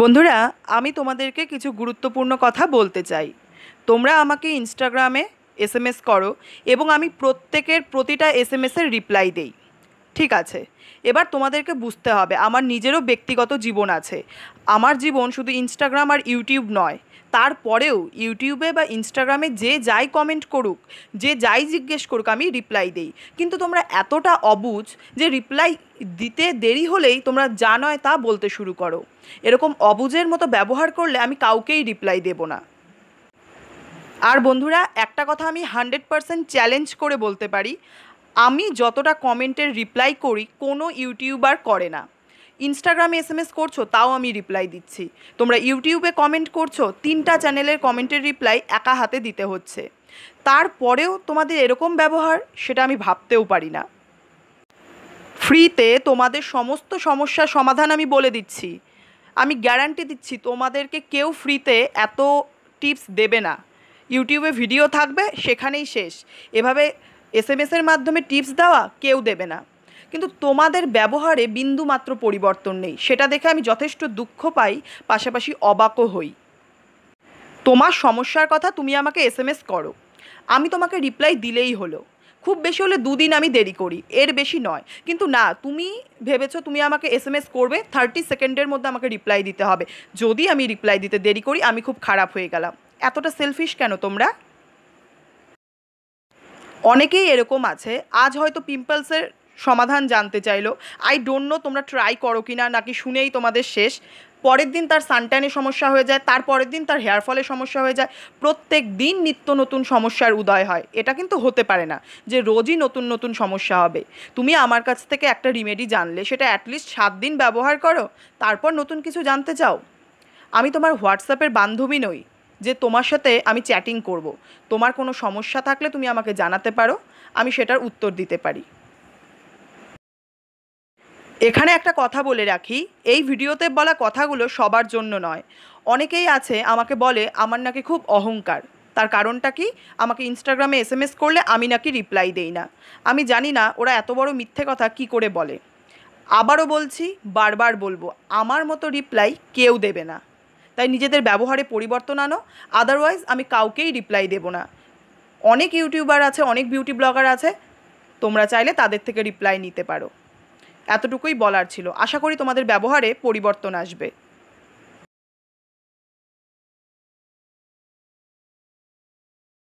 বন্ধুরা আমি তোমাদেরকে কিছু গুরুত্বপূর্ণ কথা বলতে চাই তোমরা আমাকে ইনস্টাগ্রামে এস করো এবং আমি প্রত্যেকের প্রতিটা এস এম এসের রিপ্লাই দেই ঠিক আছে এবার তোমাদেরকে বুঝতে হবে আমার নিজেরও ব্যক্তিগত জীবন আছে আমার জীবন শুধু ইনস্টাগ্রাম আর ইউটিউব নয় তারপরেও ইউটিউবে বা ইনস্টাগ্রামে যে যাই কমেন্ট করুক যে যাই জিজ্ঞেস করুক আমি রিপ্লাই দেই কিন্তু তোমরা এতটা অবুজ যে রিপ্লাই দিতে দেরি হলেই তোমরা যা নয় তা বলতে শুরু করো এরকম অবুজের মতো ব্যবহার করলে আমি কাউকেই রিপ্লাই দেব না আর বন্ধুরা একটা কথা আমি হান্ড্রেড পারসেন্ট চ্যালেঞ্জ করে বলতে পারি আমি যতটা কমেন্টের রিপ্লাই করি কোনো ইউটিউবার করে না ইনস্টাগ্রামে এস এম এস করছো তাও আমি রিপ্লাই দিচ্ছি তোমরা ইউটিউবে কমেন্ট করছো তিনটা চ্যানেলের কমেন্টের রিপ্লাই একা হাতে দিতে হচ্ছে তারপরেও তোমাদের এরকম ব্যবহার সেটা আমি ভাবতেও পারি না ফ্রিতে তোমাদের সমস্ত সমস্যার সমাধান আমি বলে দিচ্ছি আমি গ্যারান্টি দিচ্ছি তোমাদেরকে কেউ ফ্রিতে এত টিপস দেবে না ইউটিউবে ভিডিও থাকবে সেখানেই শেষ এভাবে এস এম এসের মাধ্যমে টিপস দেওয়া কেউ দেবে না কিন্তু তোমাদের ব্যবহারে বিন্দু মাত্র পরিবর্তন নেই সেটা দেখে আমি যথেষ্ট দুঃখ পাই পাশাপাশি অবাকও হই তোমার সমস্যার কথা তুমি আমাকে এস এম এস করো আমি তোমাকে রিপ্লাই দিলেই হলো খুব বেশি হলে দুদিন আমি দেরি করি এর বেশি নয় কিন্তু না তুমি ভেবেছো তুমি আমাকে এস এম এস করবে থার্টি সেকেন্ডের মধ্যে আমাকে রিপ্লাই দিতে হবে যদি আমি রিপ্লাই দিতে দেরি করি আমি খুব খারাপ হয়ে গেলাম এতটা সেলফিশ কেন তোমরা অনেকেই এরকম আছে আজ হয়তো পিম্পলসের সমাধান জানতে চাইলো আই ডোন্ট নো তোমরা ট্রাই করো কি না নাকি শুনেই তোমাদের শেষ পরের দিন তার সানট্যানে সমস্যা হয়ে যায় তার পরের দিন তার হেয়ার ফলের সমস্যা হয়ে যায় প্রত্যেক দিন নিত্য নতুন সমস্যার উদয় হয় এটা কিন্তু হতে পারে না যে রোজই নতুন নতুন সমস্যা হবে তুমি আমার কাছ থেকে একটা রিমেডি জানলে সেটা অ্যাটলিস্ট সাত দিন ব্যবহার করো তারপর নতুন কিছু জানতে চাও আমি তোমার হোয়াটসঅ্যাপের বান্ধবী নই যে তোমার সাথে আমি চ্যাটিং করব। তোমার কোনো সমস্যা থাকলে তুমি আমাকে জানাতে পারো আমি সেটার উত্তর দিতে পারি এখানে একটা কথা বলে রাখি এই ভিডিওতে বলা কথাগুলো সবার জন্য নয় অনেকেই আছে আমাকে বলে আমার নাকি খুব অহংকার তার কারণটা কি আমাকে ইনস্টাগ্রামে এস এস করলে আমি নাকি রিপ্লাই দেই না আমি জানি না ওরা এত বড় মিথ্যে কথা কি করে বলে আবারও বলছি বারবার বলবো আমার মতো রিপ্লাই কেউ দেবে না তাই নিজেদের ব্যবহারে পরিবর্তন আনো আদারওয়াইজ আমি কাউকেই রিপ্লাই দেব না অনেক ইউটিউবার আছে অনেক বিউটি ব্লগার আছে তোমরা চাইলে তাদের থেকে রিপ্লাই নিতে পারো এতটুকুই বলার ছিল আশা করি তোমাদের ব্যবহারে পরিবর্তন আসবে